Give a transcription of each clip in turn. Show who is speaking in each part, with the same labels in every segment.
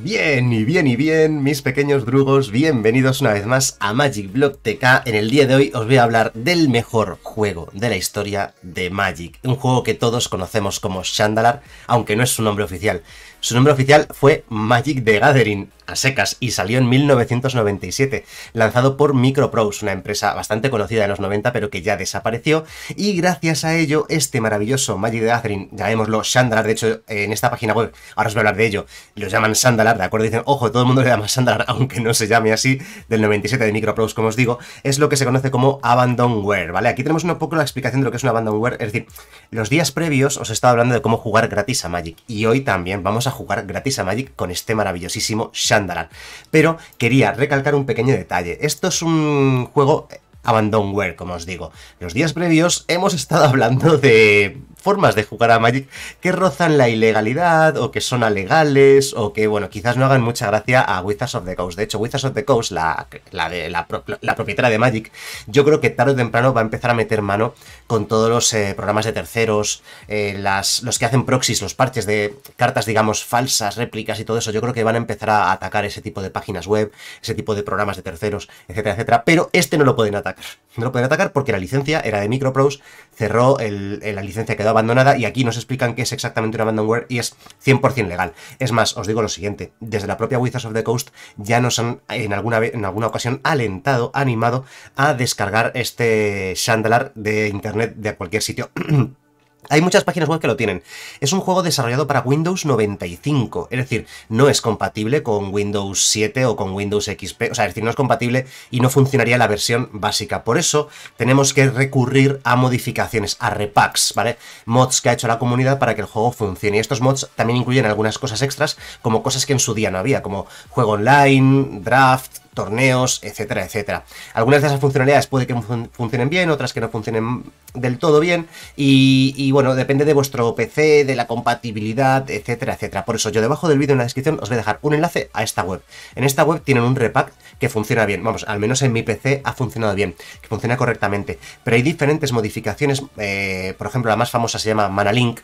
Speaker 1: Bien y bien y bien, mis pequeños drugos, bienvenidos una vez más a Magic Block TK. En el día de hoy os voy a hablar del mejor juego de la historia de Magic, un juego que todos conocemos como Shandalar, aunque no es su nombre oficial. Su nombre oficial fue Magic de Gathering, a secas, y salió en 1997, lanzado por Microprose, una empresa bastante conocida en los 90 pero que ya desapareció, y gracias a ello este maravilloso Magic de Gathering, llamémoslo Shandalar, de hecho en esta página web, ahora os voy a hablar de ello, lo llaman Shandalar, ¿de acuerdo? Dicen, ojo, todo el mundo le llama Shandalar, aunque no se llame así, del 97 de Microprose, como os digo, es lo que se conoce como Abandonware, ¿vale? Aquí tenemos un poco la explicación de lo que es un Abandonware, es decir, los días previos os estaba hablando de cómo jugar gratis a Magic, y hoy también vamos a a jugar gratis a Magic con este maravillosísimo Shandalar. Pero quería recalcar un pequeño detalle. Esto es un juego abandonware, como os digo. Los días previos hemos estado hablando de formas de jugar a Magic que rozan la ilegalidad o que son alegales o que, bueno, quizás no hagan mucha gracia a Wizards of the Coast. De hecho, Wizards of the Coast, la, de, la, propietaria de Magic, yo creo que tarde o temprano va a empezar a meter mano con todos los eh, programas de terceros, eh, las, los que hacen proxies, los parches de cartas, digamos, falsas, réplicas y todo eso. Yo creo que van a empezar a atacar ese tipo de páginas web, ese tipo de programas de terceros, etcétera, etcétera. Pero este no lo pueden atacar. No lo pueden atacar porque la licencia era de Microprose, cerró, el, eh, la licencia quedó abandonada y aquí nos explican qué es exactamente un abandonware y es 100% legal. Es más, os digo lo siguiente, desde la propia Wizards of the Coast ya nos han eh, en alguna, en alguna ocasión alentado, animado a descargar este Chandalar de internet de cualquier sitio. Hay muchas páginas web que lo tienen. Es un juego desarrollado para Windows 95, es decir, no es compatible con Windows 7 o con Windows XP, o sea, es decir, no es compatible y no funcionaría la versión básica. Por eso tenemos que recurrir a modificaciones, a repacks, ¿vale? Mods que ha hecho la comunidad para que el juego funcione. Y estos mods también incluyen algunas cosas extras, como cosas que en su día no había, como juego online, draft, torneos, etcétera, etcétera. Algunas de esas funcionalidades puede que funcionen bien, otras que no funcionen del todo bien, y, bueno, depende de vuestro PC, de la compatibilidad, etcétera, etcétera. Por eso yo debajo del vídeo en la descripción os voy a dejar un enlace a esta web. En esta web tienen un repack que funciona bien, vamos, al menos en mi PC ha funcionado bien, que funciona correctamente, pero hay diferentes modificaciones, eh, por ejemplo, la más famosa se llama Manalink,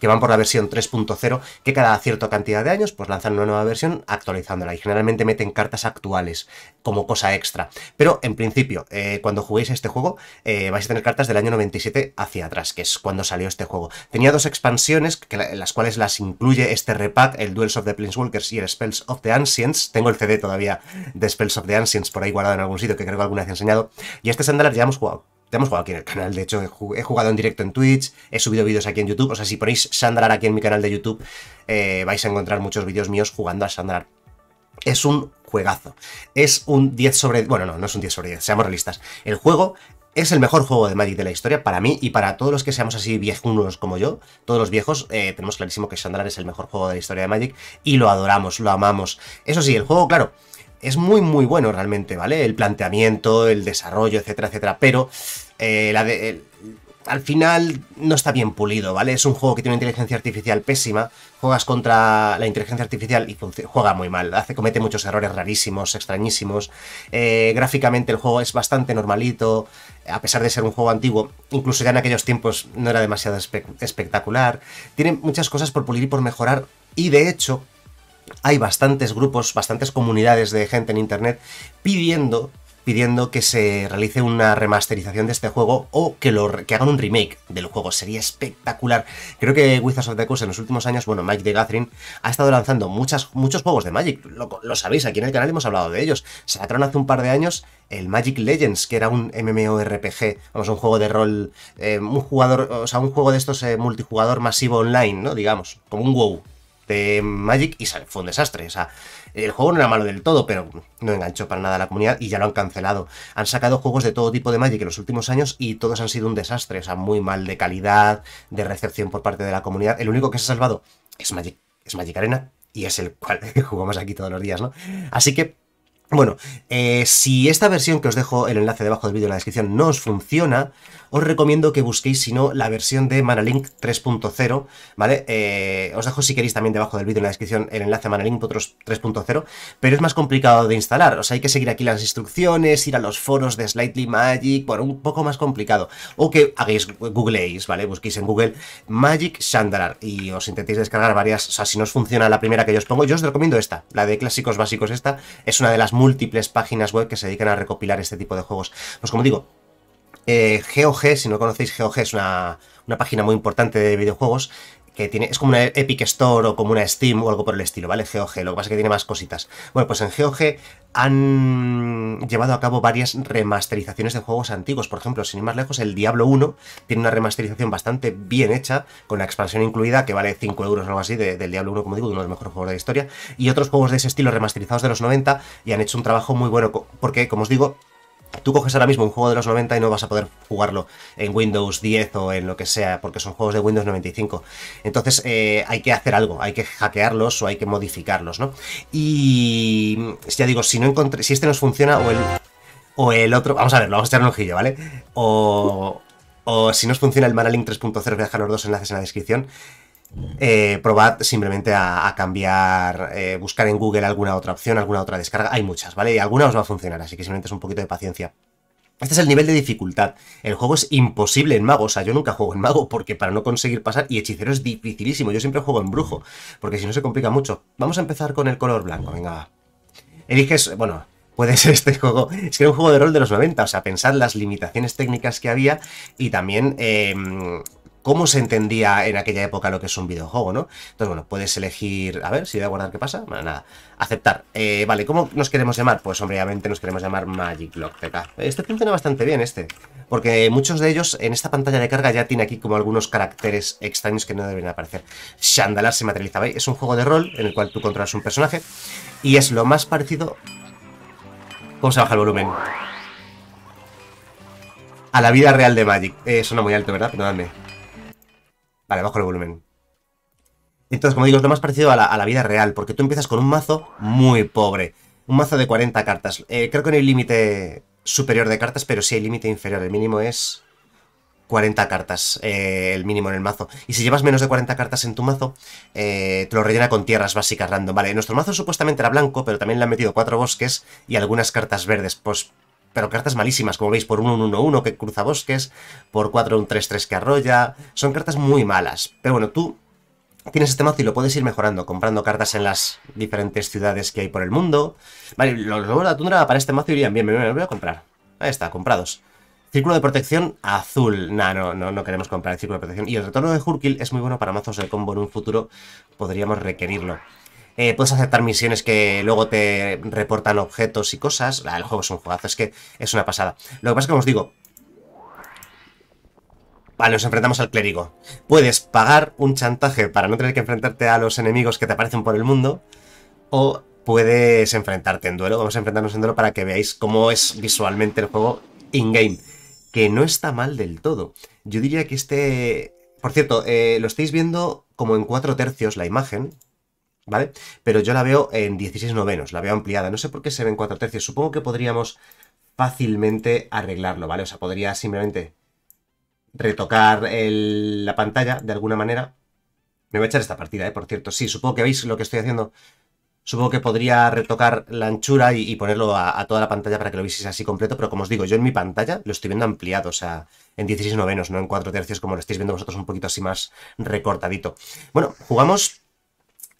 Speaker 1: que van por la versión 3.0, que cada cierta cantidad de años pues lanzan una nueva versión actualizándola y generalmente meten cartas actuales como cosa extra. Pero en principio, eh, cuando juguéis este juego, eh, vais a tener cartas del año 97 hacia atrás, que es cuando salió este juego. Tenía dos expansiones, las cuales las incluye este repack, el Duels of the Planeswalkers y el Spells of the Ancients. Tengo el CD todavía de Spells of the Ancients por ahí guardado en algún sitio, que creo que alguna vez he enseñado. Y este Sandalar ya hemos jugado te hemos jugado aquí en el canal, de hecho he jugado en directo en Twitch, he subido vídeos aquí en YouTube, o sea, si ponéis Sandalar aquí en mi canal de YouTube, eh, vais a encontrar muchos vídeos míos jugando a Sandalar. Es un juegazo. Es un 10 sobre... Bueno, no, no es un 10 sobre 10, seamos realistas. El juego es el mejor juego de Magic de la historia para mí y para todos los que seamos así viejunos como yo, todos los viejos, eh, tenemos clarísimo que Shandalar es el mejor juego de la historia de Magic y lo adoramos, lo amamos. Eso sí, el juego, claro, es muy muy bueno realmente, ¿vale? El planteamiento, el desarrollo, etcétera, etcétera, pero eh, la de, al final no está bien pulido, ¿vale? Es un juego que tiene una inteligencia artificial pésima, juegas contra la inteligencia artificial y juega muy mal, hace, comete muchos errores rarísimos, extrañísimos, eh, gráficamente el juego es bastante normalito, a pesar de ser un juego antiguo, incluso ya en aquellos tiempos no era demasiado espectacular, tiene muchas cosas por pulir y por mejorar, y de hecho... Hay bastantes grupos, bastantes comunidades de gente en Internet pidiendo pidiendo que se realice una remasterización de este juego o que, lo, que hagan un remake del juego. Sería espectacular. Creo que Wizards of the Coast en los últimos años, bueno, Mike de Gathering ha estado lanzando muchas, muchos juegos de Magic. Lo, sabéis, aquí en el canal hemos hablado de ellos. Sacaron hace un par de años el Magic Legends, que era un MMORPG, vamos, un juego de rol, eh, un jugador, o sea, un juego de estos eh, multijugador masivo online, ¿no? Digamos, como un WoW, de Magic y fue un desastre. O sea, el juego no era malo del todo, pero no enganchó para nada a la comunidad y ya lo han cancelado. Han sacado juegos de todo tipo de Magic en los últimos años y todos han sido un desastre. O sea, muy mal de calidad, de recepción por parte de la comunidad. El único que se ha salvado es Magic, es Magic Arena y es el cual jugamos aquí todos los días, ¿no? Así que bueno, eh, si esta versión que os dejo el enlace debajo del vídeo en la descripción no os funciona, os recomiendo que busquéis, si no, la versión de Manalink 3.0, ¿vale? Eh, os dejo, si queréis, también debajo del vídeo en la descripción el enlace a Manalink 3.0, pero es más complicado de instalar, o sea, hay que seguir aquí las instrucciones, ir a los foros de Slightly Magic, bueno, un poco más complicado, o que hagáis, googleéis, ¿vale? Busquéis en Google Magic Shandalar y os intentéis descargar varias, o sea, si no os funciona la primera que yo os pongo, yo os recomiendo esta, la de clásicos básicos esta, es una de las múltiples páginas web que se dedican a recopilar este tipo de juegos. Pues como digo, eh, GOG, si no conocéis GOG, es una, una página muy importante de videojuegos que tiene, es como una Epic Store o como una Steam o algo por el estilo, ¿vale? GOG, lo que pasa es que tiene más cositas. Bueno, pues en GOG han llevado a cabo varias remasterizaciones de juegos antiguos. Por ejemplo, sin ir más lejos, el Diablo 1 tiene una remasterización bastante bien hecha, con la expansión incluida, que vale 5 euros o algo así, del Diablo 1, como digo, uno de los mejores juegos de la historia. Y otros juegos de ese estilo remasterizados de los 90 y han hecho un trabajo muy bueno, porque, como os digo, Tú coges ahora mismo un juego de los 90 y no vas a poder jugarlo en Windows 10 o en lo que sea, porque son juegos de Windows 95. Entonces eh, hay que hacer algo, hay que hackearlos o hay que modificarlos, ¿no? Y ya digo, si no si este nos funciona o el, o el otro, vamos a lo vamos a echar un ojillo, ¿vale? O, o si nos funciona el Manalink 3.0, voy a dejar los dos enlaces en la descripción eh, probad simplemente a, cambiar, eh, buscar en Google alguna otra opción, alguna otra descarga. Hay muchas, ¿vale? Y alguna os va a funcionar, así que simplemente es un poquito de paciencia. Este es el nivel de dificultad. El juego es imposible en mago. O sea, yo nunca juego en mago porque para no conseguir pasar. Y hechicero es dificilísimo. Yo siempre juego en brujo. Porque si no se complica mucho. Vamos a empezar con el color blanco. Venga, Eliges. Bueno, puede ser este juego. Es que era un juego de rol de los 90, o sea, pensad las limitaciones técnicas que había y también eh, cómo se entendía en aquella época lo que es un videojuego, ¿no? Entonces, bueno, puedes elegir, a ver si voy a guardar qué pasa, bueno, nada, aceptar. Eh, vale, ¿cómo nos queremos llamar? Pues obviamente nos queremos llamar Magic Lock TK. Este funciona bastante bien, este, porque muchos de ellos en esta pantalla de carga ya tiene aquí como algunos caracteres extraños que no deben aparecer. Shandalar se materializa, ¿veis? Es un juego de rol en el cual tú controlas un personaje y es lo más parecido... ¿Cómo se baja el volumen? A la vida real de Magic. Eh, suena muy alto, ¿verdad? dame... Vale, bajo el volumen. Entonces, como digo, es lo más parecido a la, vida real, porque tú empiezas con un mazo muy pobre. Un mazo de 40 cartas. Eh, creo que no hay límite superior de cartas, pero sí hay límite inferior. El mínimo es 40 cartas, eh, el mínimo en el mazo. Y si llevas menos de 40 cartas en tu mazo, eh, te lo rellena con tierras básicas random. Vale, nuestro mazo supuestamente era blanco, pero también le han metido cuatro bosques y algunas cartas verdes. Pues pero cartas malísimas, como veis, por un 1-1-1 que cruza bosques, por 4 1 3-3 que arrolla, son cartas muy malas. Pero bueno, tú tienes este mazo y lo puedes ir mejorando, comprando cartas en las diferentes ciudades que hay por el mundo. Vale, los de la tundra para este mazo irían bien, me los voy a comprar. Ahí está, comprados. Círculo de protección azul. Nah, no, no, no queremos comprar el círculo de protección. Y el retorno de Hurkil es muy bueno para mazos de combo en un futuro. Podríamos requerirlo. Eh, puedes aceptar misiones que luego te reportan objetos y cosas. el juego es un juegazo, es que es una pasada. Lo que pasa es que, como os digo... Vale, nos enfrentamos al clérigo. Puedes pagar un chantaje para no tener que enfrentarte a los enemigos que te aparecen por el mundo. O puedes enfrentarte en duelo. Vamos a enfrentarnos en duelo para que veáis cómo es visualmente el juego in-game. Que no está mal del todo. Yo diría que este... Por cierto, eh, lo estáis viendo como en cuatro tercios la imagen, ¿vale? Pero yo la veo en 16 novenos, la veo ampliada. No sé por qué se ve en 4 tercios. Supongo que podríamos fácilmente arreglarlo, ¿vale? O sea, podría simplemente retocar la pantalla de alguna manera. Me voy a echar esta partida, ¿eh? Por cierto, sí, supongo que veis lo que estoy haciendo. Supongo que podría retocar la anchura y, ponerlo a, toda la pantalla para que lo vieseis así completo, pero como os digo, yo en mi pantalla lo estoy viendo ampliado, o sea, en 16 novenos, no en 4 tercios, como lo estáis viendo vosotros un poquito así más recortadito. Bueno, jugamos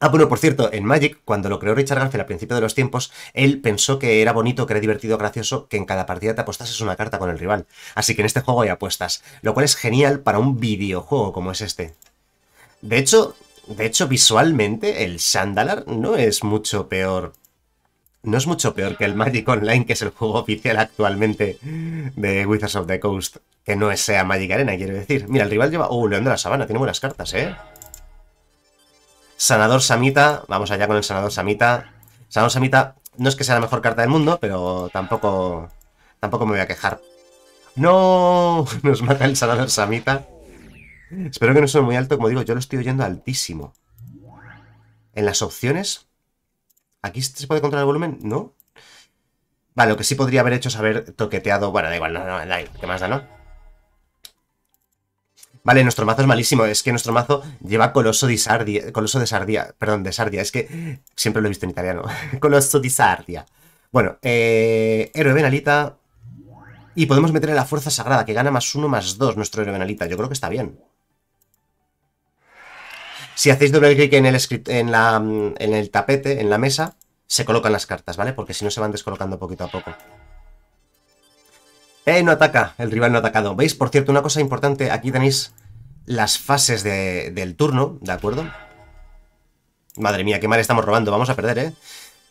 Speaker 1: Ah, bueno, por cierto, en Magic, cuando lo creó Richard Garfield al principio de los tiempos, él pensó que era bonito, que era divertido, gracioso, que en cada partida te apostases una carta con el rival. Así que en este juego hay apuestas, lo cual es genial para un videojuego como es este. De hecho, de hecho visualmente, el Sandalar no es mucho peor. No es mucho peor que el Magic Online, que es el juego oficial actualmente de Wizards of the Coast. Que no es sea Magic Arena, quiero decir. Mira, el rival lleva... Oh, uh, León de la Sabana, tiene buenas cartas, ¿eh? Sanador Samita, vamos allá con el Sanador Samita. Sanador Samita no es que sea la mejor carta del mundo, pero tampoco, tampoco me voy a quejar. ¡No! Nos mata el Sanador Samita. Espero que no suene muy alto, como digo, yo lo estoy oyendo altísimo. En las opciones... ¿Aquí se puede controlar el volumen? ¿No? Vale, lo que sí podría haber hecho es haber toqueteado... Bueno, da igual, no, ¿qué más da, no? Vale, nuestro mazo es malísimo. Es que nuestro mazo lleva Coloso de Sardia. Coloso de Sardia. Perdón, de Sardia. Es que siempre lo he visto en italiano. Coloso de Sardia. Bueno, eh, héroe Benalita. Y podemos meterle la fuerza sagrada, que gana más uno, más dos nuestro héroe Benalita. Yo creo que está bien. Si hacéis doble clic en el, en, la, en el tapete, en la mesa, se colocan las cartas, ¿vale? Porque si no se van descolocando poquito a poco. ¡Eh, no ataca! El rival no ha atacado. ¿Veis? Por cierto, una cosa importante, aquí tenéis las fases del turno, ¿de acuerdo? Madre mía, qué mal estamos robando, vamos a perder, ¿eh?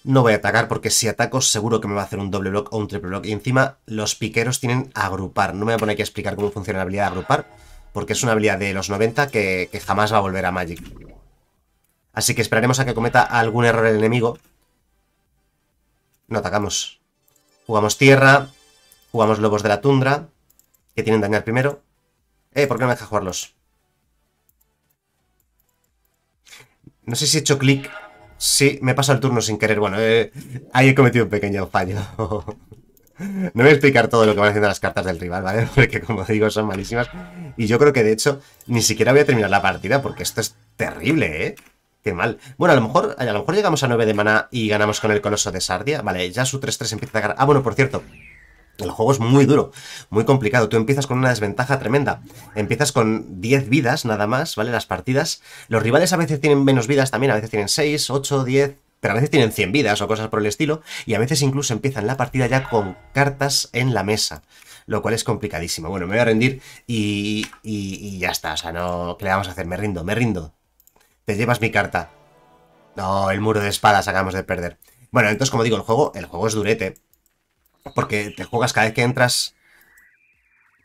Speaker 1: No voy a atacar porque si ataco seguro que me va a hacer un doble block o un triple block. Y encima los piqueros tienen agrupar. No me voy a poner aquí a explicar cómo funciona la habilidad de agrupar, porque es una habilidad de los 90 que, que jamás va a volver a Magic. Así que esperaremos a que cometa algún error el enemigo. No atacamos. Jugamos tierra, Jugamos lobos de la tundra, que tienen dañar primero. Eh, ¿por qué no me deja jugarlos? No sé si he hecho clic. Sí, me pasado el turno sin querer. Bueno, eh, ahí he cometido un pequeño fallo. no voy a explicar todo lo que van haciendo las cartas del rival, ¿vale? Porque como digo, son malísimas. Y yo creo que de hecho ni siquiera voy a terminar la partida porque esto es terrible, ¿eh? Qué mal. Bueno, a lo mejor, a lo mejor llegamos a 9 de mana y ganamos con el coloso de Sardia. Vale, ya su 3-3 empieza a ganar. Ah, bueno, por cierto, el juego es muy duro, muy complicado. Tú empiezas con una desventaja tremenda. Empiezas con 10 vidas nada más, ¿vale? Las partidas. Los rivales a veces tienen menos vidas también, a veces tienen 6, 8, 10, pero a veces tienen 100 vidas o cosas por el estilo. Y a veces incluso empiezan la partida ya con cartas en la mesa, lo cual es complicadísimo. Bueno, me voy a rendir y, y, y ya está. O sea, no, ¿qué le vamos a hacer? Me rindo, me rindo. Te llevas mi carta. No, el muro de espadas acabamos de perder. Bueno, entonces, como digo, el juego, el juego es durete. Porque te juegas cada vez que entras.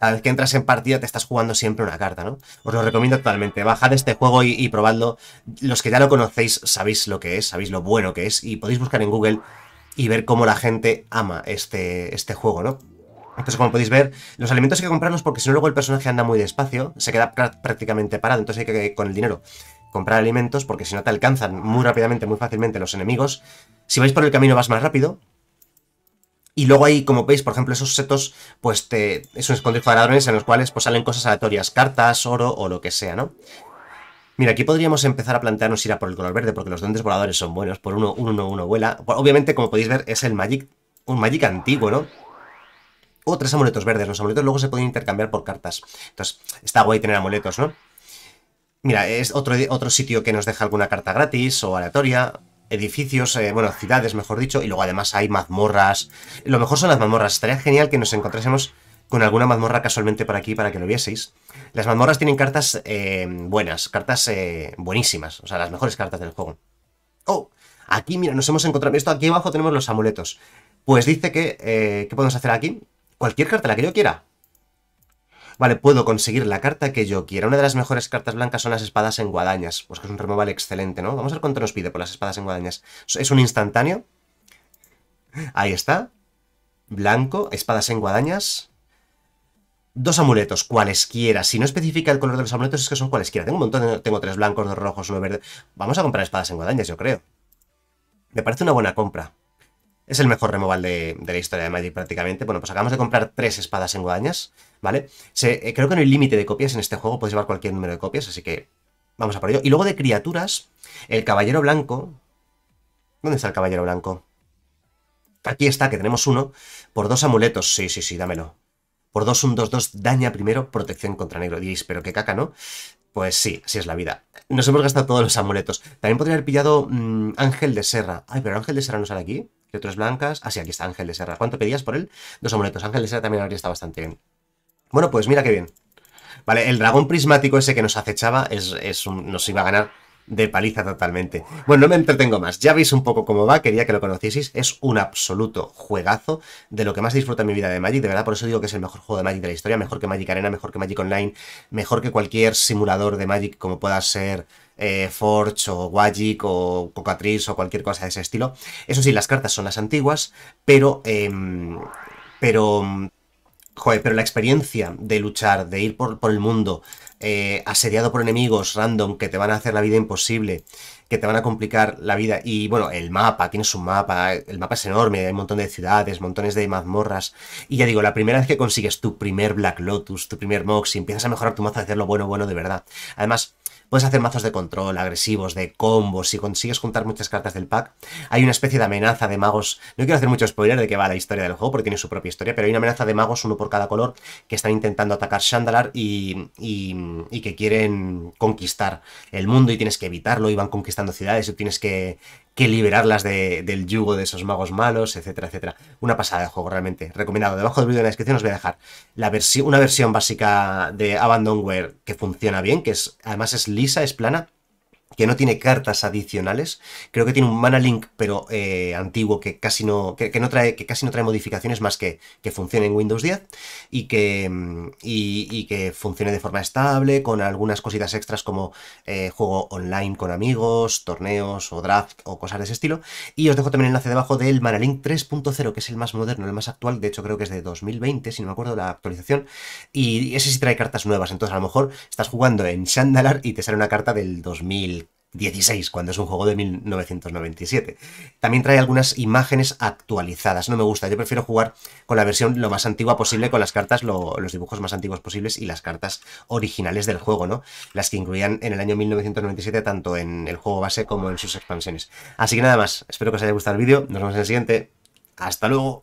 Speaker 1: Cada vez que entras en partida te estás jugando siempre una carta, ¿no? Os lo recomiendo actualmente, Bajad este juego y, probadlo. Los que ya lo conocéis sabéis lo que es, sabéis lo bueno que es. Y podéis buscar en Google y ver cómo la gente ama este, este juego, ¿no? Entonces, como podéis ver, los alimentos hay que comprarlos porque si no luego el personaje anda muy despacio, se queda prácticamente parado, entonces hay que, eh, con el dinero, comprar alimentos porque si no te alcanzan muy rápidamente, muy fácilmente los enemigos. Si vais por el camino vas más rápido, y luego ahí, como veis, por ejemplo, esos setos, pues es un escondite de ladrones en los cuales pues, salen cosas aleatorias, cartas, oro o lo que sea, ¿no? Mira, aquí podríamos empezar a plantearnos ir a por el color verde, porque los duendes voladores son buenos, por uno, uno, uno, uno vuela. Obviamente, como podéis ver, es el Magic, un Magic antiguo, ¿no? O tres amuletos verdes, los amuletos luego se pueden intercambiar por cartas. Entonces, está guay tener amuletos, ¿no? Mira, es otro, otro sitio que nos deja alguna carta gratis o aleatoria, edificios, eh, bueno, ciudades, mejor dicho, y luego además hay mazmorras. Lo mejor son las mazmorras. Estaría genial que nos encontrásemos con alguna mazmorra casualmente por aquí para que lo vieseis. Las mazmorras tienen cartas eh, buenas, cartas eh, buenísimas, o sea, las mejores cartas del juego. ¡Oh! Aquí, mira, nos hemos encontrado... Esto aquí abajo tenemos los amuletos. Pues dice que... ¿Qué podemos hacer aquí? Cualquier carta, la que yo quiera. Vale, puedo conseguir la carta que yo quiera. Una de las mejores cartas blancas son las espadas en guadañas. Pues que es un removal excelente, ¿no? Vamos a ver cuánto nos pide por las espadas en guadañas. Es un instantáneo. Ahí está. Blanco, espadas en guadañas. Dos amuletos, cualesquiera. Si no especifica el color de los amuletos, es que son cualesquiera. Tengo un montón, tengo tres blancos, dos rojos, uno verde. Vamos a comprar espadas en guadañas, yo creo. Me parece una buena compra. Es el mejor removal de, de la historia de Magic prácticamente. Bueno, pues acabamos de comprar tres espadas en guadañas. ¿vale? Eh, creo que no hay límite de copias en este juego, Puedes llevar cualquier número de copias, así que vamos a por ello. Y luego de criaturas, el caballero blanco... ¿Dónde está el caballero blanco? Aquí está, que tenemos uno. Por dos amuletos, sí, sí, sí, dámelo. Por dos, un dos, dos daña primero, protección contra negro. Diréis, pero qué caca, ¿no? Pues sí, así es la vida. Nos hemos gastado todos los amuletos. También podría haber pillado mm, Ángel de Serra. Ay, pero Ángel de Serra no sale aquí. otras blancas. Ah, sí, aquí está Ángel de Serra. ¿Cuánto pedías por él? Dos amuletos. Ángel de Serra también habría estado bastante bien. Bueno, pues mira qué bien. Vale, el dragón prismático ese que nos acechaba es, nos iba a ganar de paliza totalmente. Bueno, no me entretengo más. Ya veis un poco cómo va, quería que lo conocieseis. Es un absoluto juegazo de lo que más disfruto en mi vida de Magic. De verdad, por eso digo que es el mejor juego de Magic de la historia. Mejor que Magic Arena, mejor que Magic Online, mejor que cualquier simulador de Magic como pueda ser... Eh, Forge o Wagic o Cocatriz o cualquier cosa de ese estilo. Eso sí, las cartas son las antiguas, pero... Em, pero Joder, pero la experiencia de luchar, de ir por, el mundo, eh, asediado por enemigos random que te van a hacer la vida imposible, que te van a complicar la vida. Y bueno, el mapa, tienes un mapa, el mapa es enorme, hay un montón de ciudades, montones de mazmorras. Y ya digo, la primera vez que consigues tu primer Black Lotus, tu primer Mox, y empiezas a mejorar tu mazo, a hacerlo bueno, bueno de verdad. Además, Puedes hacer mazos de control, agresivos, de combos. Si consigues juntar muchas cartas del pack, hay una especie de amenaza de magos. No quiero hacer mucho spoiler de qué va la historia del juego, porque tiene su propia historia, pero hay una amenaza de magos, uno por cada color, que están intentando atacar Shandalar y, y, y que quieren conquistar el mundo y tienes que evitarlo. Y van conquistando ciudades y tienes que que liberarlas del yugo de esos magos malos, etcétera, etcétera. Una pasada de juego, realmente. Recomendado. Debajo del vídeo en la descripción os voy a dejar la una versión básica de Abandonware que funciona bien, que es, además es lisa, es plana que no tiene cartas adicionales. Creo que tiene un mana link, pero eh, antiguo, que casi no, que, no trae, que casi no trae modificaciones más que que funcione en Windows 10 y que, y, que funcione de forma estable, con algunas cositas extras como eh, juego online con amigos, torneos o draft o cosas de ese estilo. Y os dejo también el enlace debajo del mana link 3.0, que es el más moderno, el más actual. De hecho, creo que es de 2020, si no me acuerdo, la actualización. Y ese sí trae cartas nuevas. Entonces, a lo mejor estás jugando en Shandalar y te sale una carta del 2000. 16, cuando es un juego de 1997. También trae algunas imágenes actualizadas, no me gusta, yo prefiero jugar con la versión lo más antigua posible, con las cartas, los dibujos más antiguos posibles y las cartas originales del juego, ¿no? Las que incluían en el año 1997 tanto en el juego base como en sus expansiones. Así que nada más, espero que os haya gustado el vídeo, nos vemos en el siguiente, hasta luego.